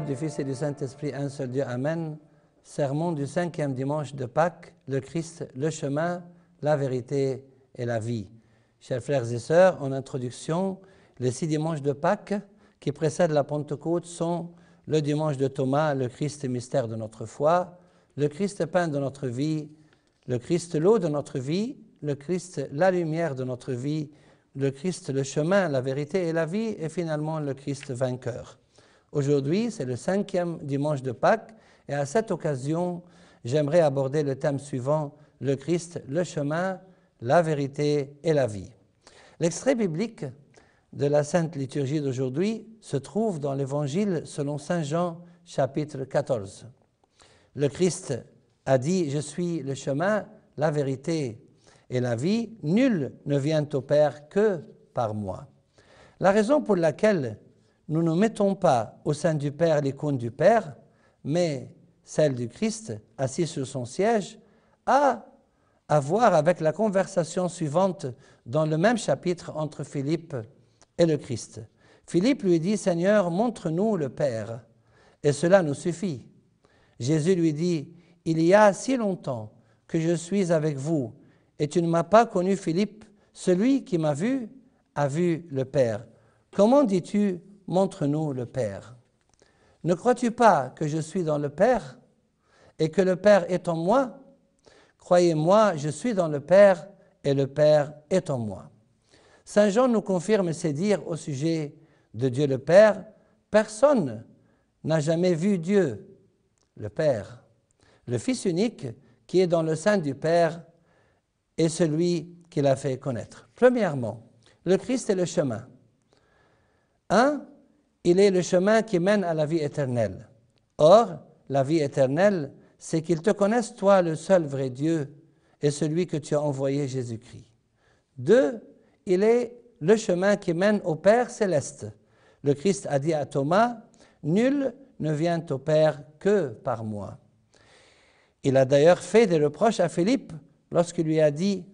du Fils et du Saint-Esprit, un seul Dieu. Amen. Sermon du cinquième dimanche de Pâques, le Christ, le chemin, la vérité et la vie. Chers frères et sœurs, en introduction, les six dimanches de Pâques qui précèdent la Pentecôte sont le dimanche de Thomas, le Christ mystère de notre foi, le Christ pain de notre vie, le Christ l'eau de notre vie, le Christ la lumière de notre vie, le Christ le chemin, la vérité et la vie, et finalement le Christ vainqueur. Aujourd'hui, c'est le cinquième dimanche de Pâques et à cette occasion, j'aimerais aborder le thème suivant, le Christ, le chemin, la vérité et la vie. L'extrait biblique de la Sainte Liturgie d'aujourd'hui se trouve dans l'Évangile selon Saint Jean chapitre 14. Le Christ a dit, je suis le chemin, la vérité et la vie, nul ne vient au Père que par moi. La raison pour laquelle nous ne mettons pas au sein du Père l'icône du Père, mais celle du Christ, assis sur son siège, a à voir avec la conversation suivante dans le même chapitre entre Philippe et le Christ. Philippe lui dit, Seigneur, montre-nous le Père, et cela nous suffit. Jésus lui dit, Il y a si longtemps que je suis avec vous, et tu ne m'as pas connu, Philippe, celui qui m'a vu a vu le Père. Comment dis-tu, montre-nous le Père. Ne crois-tu pas que je suis dans le Père et que le Père est en moi Croyez-moi, je suis dans le Père et le Père est en moi. Saint Jean nous confirme ses dires au sujet de Dieu le Père. Personne n'a jamais vu Dieu, le Père. Le Fils unique qui est dans le sein du Père est celui qui l'a fait connaître. Premièrement, le Christ est le chemin. 1 il est le chemin qui mène à la vie éternelle. Or, la vie éternelle, c'est qu'ils te connaissent, toi, le seul vrai Dieu, et celui que tu as envoyé, Jésus-Christ. Deux, il est le chemin qui mène au Père céleste. Le Christ a dit à Thomas, Nul ne vient au Père que par moi. Il a d'ailleurs fait des reproches à Philippe lorsqu'il lui a dit,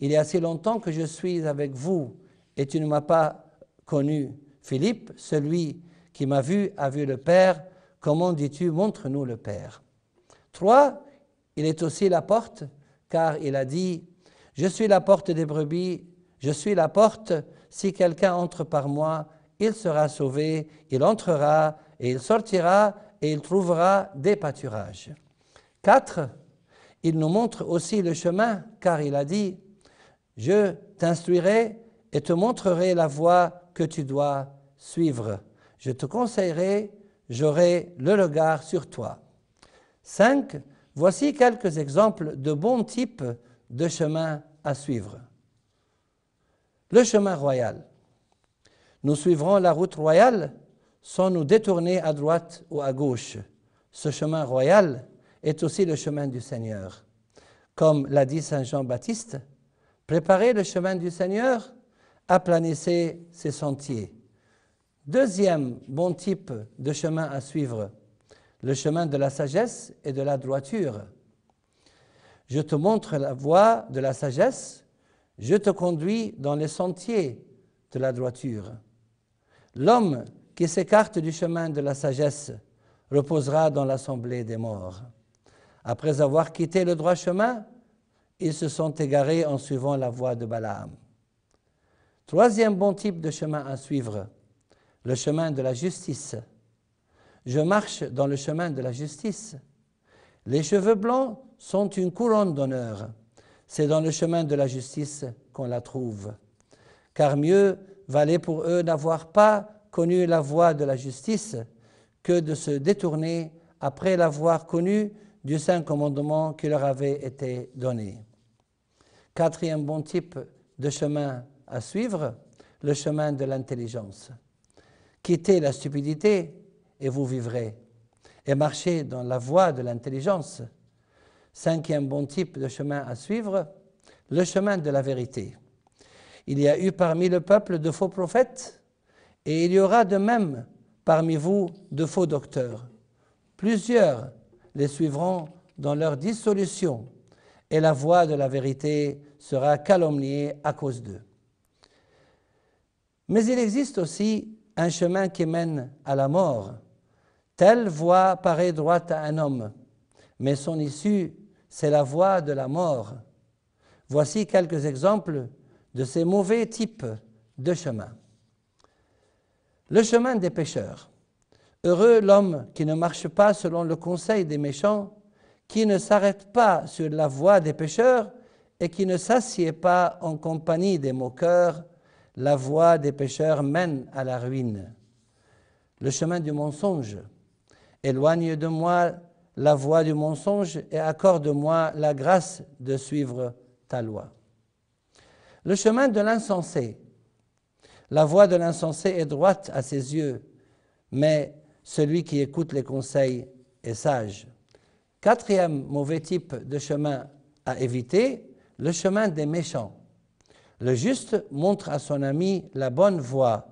Il y a si longtemps que je suis avec vous, et tu ne m'as pas connu. Philippe, celui qui m'a vu a vu le Père, comment dis-tu, montre-nous le Père. Trois, il est aussi la porte, car il a dit, je suis la porte des brebis, je suis la porte, si quelqu'un entre par moi, il sera sauvé, il entrera et il sortira et il trouvera des pâturages. 4. il nous montre aussi le chemin, car il a dit, je t'instruirai et te montrerai la voie que tu dois suivre. Je te conseillerai, j'aurai le regard sur toi. 5. Voici quelques exemples de bons types de chemins à suivre. Le chemin royal. Nous suivrons la route royale sans nous détourner à droite ou à gauche. Ce chemin royal est aussi le chemin du Seigneur. Comme l'a dit Saint Jean-Baptiste, préparez le chemin du Seigneur, aplanissez ces sentiers. Deuxième bon type de chemin à suivre, le chemin de la sagesse et de la droiture. Je te montre la voie de la sagesse, je te conduis dans les sentiers de la droiture. L'homme qui s'écarte du chemin de la sagesse reposera dans l'assemblée des morts. Après avoir quitté le droit chemin, ils se sont égarés en suivant la voie de Balaam. Troisième bon type de chemin à suivre, le chemin de la justice. Je marche dans le chemin de la justice. Les cheveux blancs sont une couronne d'honneur. C'est dans le chemin de la justice qu'on la trouve. Car mieux valait pour eux n'avoir pas connu la voie de la justice que de se détourner après l'avoir connu du saint commandement qui leur avait été donné. Quatrième bon type de chemin à suivre le chemin de l'intelligence. Quittez la stupidité et vous vivrez. Et marchez dans la voie de l'intelligence. Cinquième bon type de chemin à suivre, le chemin de la vérité. Il y a eu parmi le peuple de faux prophètes, et il y aura de même parmi vous de faux docteurs. Plusieurs les suivront dans leur dissolution, et la voie de la vérité sera calomniée à cause d'eux. Mais il existe aussi un chemin qui mène à la mort. Telle voie paraît droite à un homme, mais son issue, c'est la voie de la mort. Voici quelques exemples de ces mauvais types de chemins. Le chemin des pécheurs. Heureux l'homme qui ne marche pas selon le conseil des méchants, qui ne s'arrête pas sur la voie des pécheurs et qui ne s'assied pas en compagnie des moqueurs, la voie des pécheurs mène à la ruine. Le chemin du mensonge. Éloigne de moi la voie du mensonge et accorde-moi la grâce de suivre ta loi. Le chemin de l'insensé. La voie de l'insensé est droite à ses yeux, mais celui qui écoute les conseils est sage. Quatrième mauvais type de chemin à éviter, le chemin des méchants. Le juste montre à son ami la bonne voie,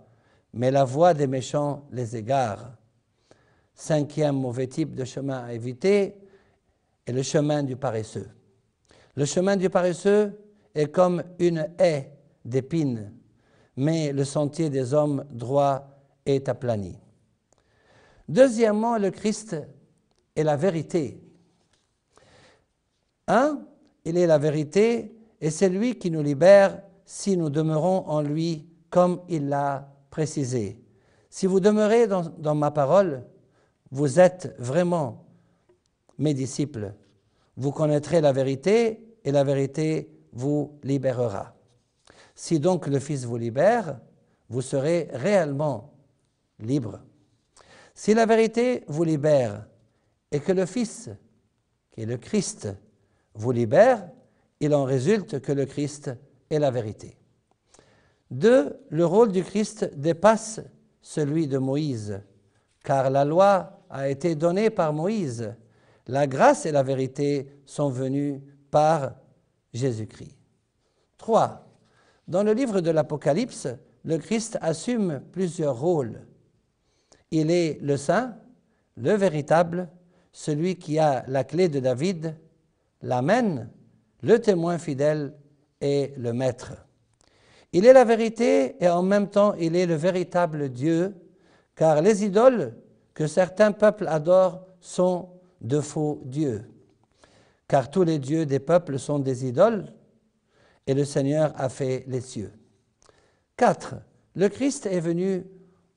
mais la voie des méchants les égare. Cinquième mauvais type de chemin à éviter est le chemin du paresseux. Le chemin du paresseux est comme une haie d'épines, mais le sentier des hommes droits est aplani. Deuxièmement, le Christ est la vérité. Un, il est la vérité et c'est lui qui nous libère si nous demeurons en lui comme il l'a précisé. Si vous demeurez dans, ma parole, vous êtes vraiment mes disciples. Vous connaîtrez la vérité et la vérité vous libérera. Si donc le Fils vous libère, vous serez réellement libre. Si la vérité vous libère et que le Fils, qui est le Christ, vous libère, il en résulte que le Christ la vérité. Deux, le rôle du Christ dépasse celui de Moïse, car la loi a été donnée par Moïse. La grâce et la vérité sont venues par Jésus-Christ. 3. dans le livre de l'Apocalypse, le Christ assume plusieurs rôles. Il est le saint, le véritable, celui qui a la clé de David, l'Amen, le témoin fidèle est le Maître. Il est la vérité et en même temps il est le véritable Dieu, car les idoles que certains peuples adorent sont de faux dieux. Car tous les dieux des peuples sont des idoles et le Seigneur a fait les cieux. 4. Le Christ est venu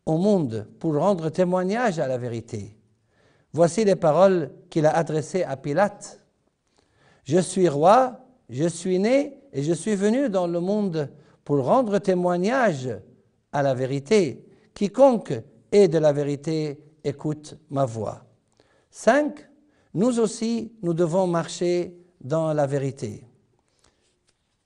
au monde pour rendre témoignage à la vérité. Voici les paroles qu'il a adressées à Pilate. Je suis roi, je suis né et je suis venu dans le monde pour rendre témoignage à la vérité. Quiconque est de la vérité écoute ma voix. 5. Nous aussi, nous devons marcher dans la vérité.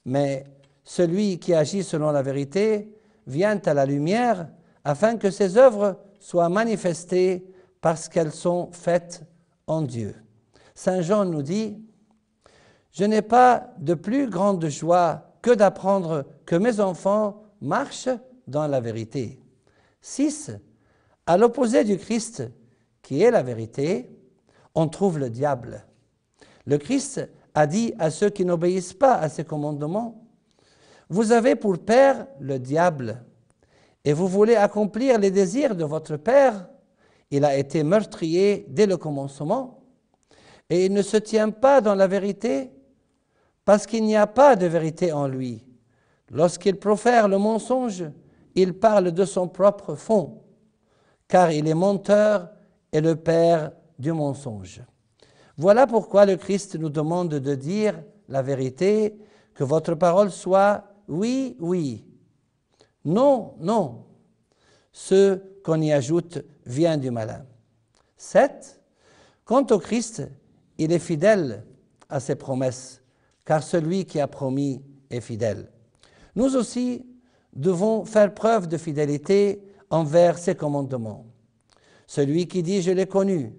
Mais celui qui agit selon la vérité vient à la lumière afin que ses œuvres soient manifestées parce qu'elles sont faites en Dieu. Saint Jean nous dit, je n'ai pas de plus grande joie que d'apprendre que mes enfants marchent dans la vérité. 6. À l'opposé du Christ, qui est la vérité, on trouve le diable. Le Christ a dit à ceux qui n'obéissent pas à ses commandements, Vous avez pour père le diable, et vous voulez accomplir les désirs de votre père. Il a été meurtrier dès le commencement, et il ne se tient pas dans la vérité, parce qu'il n'y a pas de vérité en lui. Lorsqu'il profère le mensonge, il parle de son propre fond, car il est menteur et le père du mensonge. Voilà pourquoi le Christ nous demande de dire la vérité, que votre parole soit oui, oui, non, non. Ce qu'on y ajoute vient du malin. 7. Quant au Christ, il est fidèle à ses promesses car celui qui a promis est fidèle. Nous aussi devons faire preuve de fidélité envers ses commandements. Celui qui dit je l'ai connu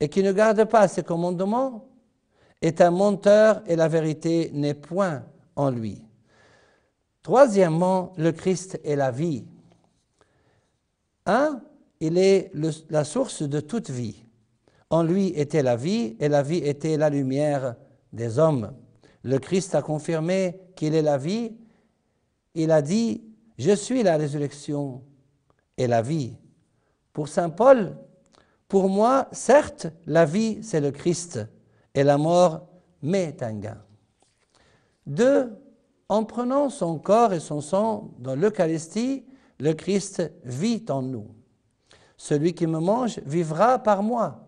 et qui ne garde pas ses commandements est un menteur et la vérité n'est point en lui. Troisièmement, le Christ est la vie. Un, il est la source de toute vie. En lui était la vie et la vie était la lumière des hommes. Le Christ a confirmé qu'il est la vie. Il a dit, je suis la résurrection et la vie. Pour Saint Paul, pour moi, certes, la vie, c'est le Christ, et la mort mais un gain. Deux, en prenant son corps et son sang dans l'Eucharistie, le Christ vit en nous. Celui qui me mange vivra par moi.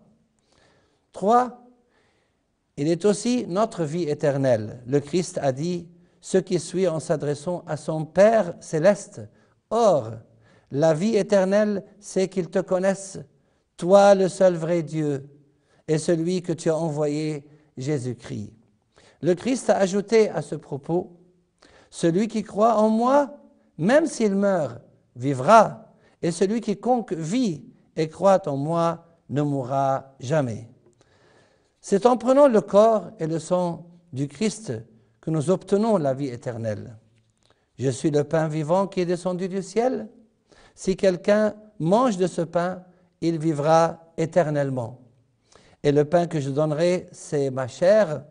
3. Il est aussi notre vie éternelle. Le Christ a dit ce qui suit en s'adressant à son Père céleste. Or, la vie éternelle, c'est qu'ils te connaissent, toi le seul vrai Dieu, et celui que tu as envoyé, Jésus-Christ. Le Christ a ajouté à ce propos, Celui qui croit en moi, même s'il meurt, vivra, et celui quiconque vit et croit en moi ne mourra jamais. C'est en prenant le corps et le sang du Christ que nous obtenons la vie éternelle. Je suis le pain vivant qui est descendu du ciel. Si quelqu'un mange de ce pain, il vivra éternellement. Et le pain que je donnerai, c'est ma chair,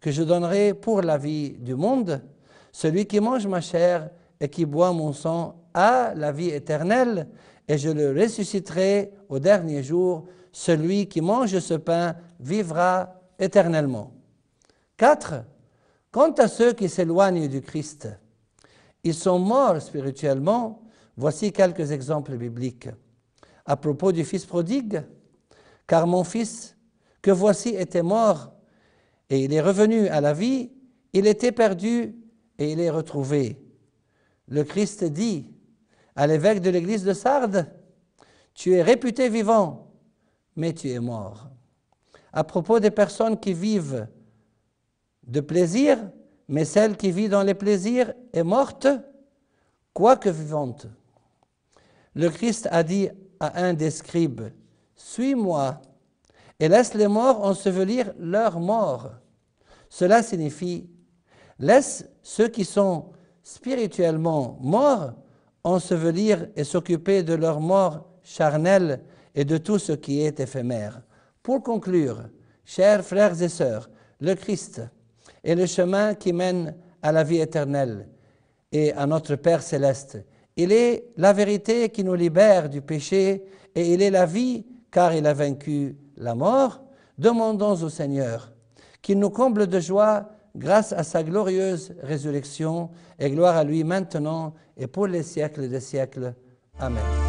que je donnerai pour la vie du monde. Celui qui mange ma chair et qui boit mon sang a la vie éternelle, et je le ressusciterai au dernier jour. Celui qui mange ce pain vivra éternellement. 4. Quant à ceux qui s'éloignent du Christ, ils sont morts spirituellement. Voici quelques exemples bibliques. À propos du fils prodigue, car mon fils, que voici était mort, et il est revenu à la vie, il était perdu, et il est retrouvé. Le Christ dit à l'évêque de l'église de Sardes, Tu es réputé vivant, mais tu es mort. À propos des personnes qui vivent de plaisir, mais celle qui vit dans les plaisirs est morte, quoique vivante. Le Christ a dit à un des scribes, Suis-moi et laisse les morts ensevelir leur mort. Cela signifie, laisse ceux qui sont spirituellement morts ensevelir et s'occuper de leur mort charnelle et de tout ce qui est éphémère. Pour conclure, chers frères et sœurs, le Christ est le chemin qui mène à la vie éternelle et à notre Père céleste. Il est la vérité qui nous libère du péché et il est la vie car il a vaincu la mort. Demandons au Seigneur qu'il nous comble de joie grâce à sa glorieuse résurrection et gloire à lui maintenant et pour les siècles des siècles. Amen.